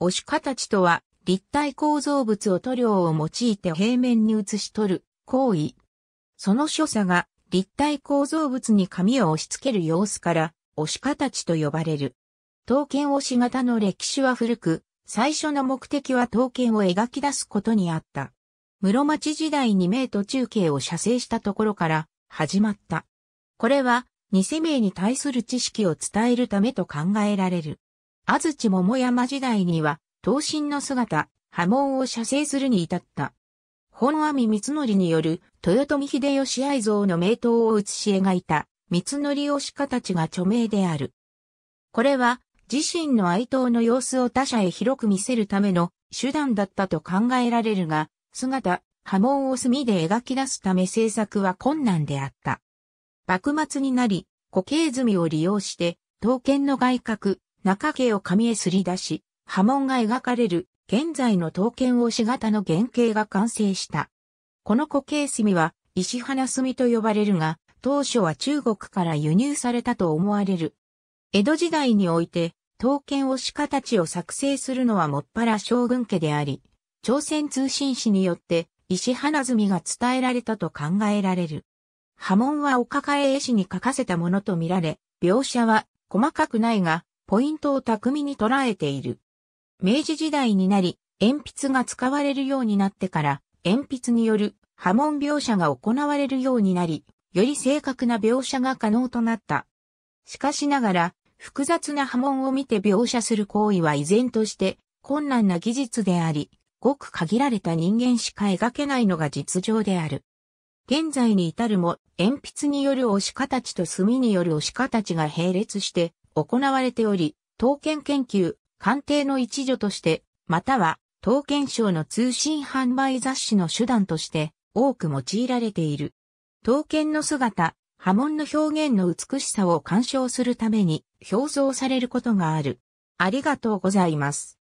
押し形とは、立体構造物を塗料を用いて平面に写し取る行為。その所作が立体構造物に紙を押し付ける様子から、押し形と呼ばれる。刀剣押し型の歴史は古く、最初の目的は刀剣を描き出すことにあった。室町時代に名と中継を写生したところから始まった。これは、偽名に対する知識を伝えるためと考えられる。安土桃山時代には、刀身の姿、波紋を写生するに至った。本阿弥光則による豊臣秀吉愛像の名刀を写し描いた光則推し家たちが著名である。これは自身の愛刀の様子を他者へ広く見せるための手段だったと考えられるが、姿、波紋を墨で描き出すため制作は困難であった。幕末になり、固形墨を利用して、刀剣の外角、中家を紙へすり出し、波紋が描かれる現在の刀剣押し型の原型が完成した。この固形墨は石花墨と呼ばれるが、当初は中国から輸入されたと思われる。江戸時代において、刀剣押し形を作成するのはもっぱら将軍家であり、朝鮮通信使によって石花墨が伝えられたと考えられる。波紋はお抱え絵師に書かせたものとみられ、描写は細かくないが、ポイントを巧みに捉えている。明治時代になり、鉛筆が使われるようになってから、鉛筆による波紋描写が行われるようになり、より正確な描写が可能となった。しかしながら、複雑な波紋を見て描写する行為は依然として困難な技術であり、ごく限られた人間しか描けないのが実情である。現在に至るも、鉛筆による押し形と墨による押し形が並列して、行われており、刀剣研究、鑑定の一助として、または、刀剣賞の通信販売雑誌の手段として、多く用いられている。刀剣の姿、波紋の表現の美しさを鑑賞するために、表像されることがある。ありがとうございます。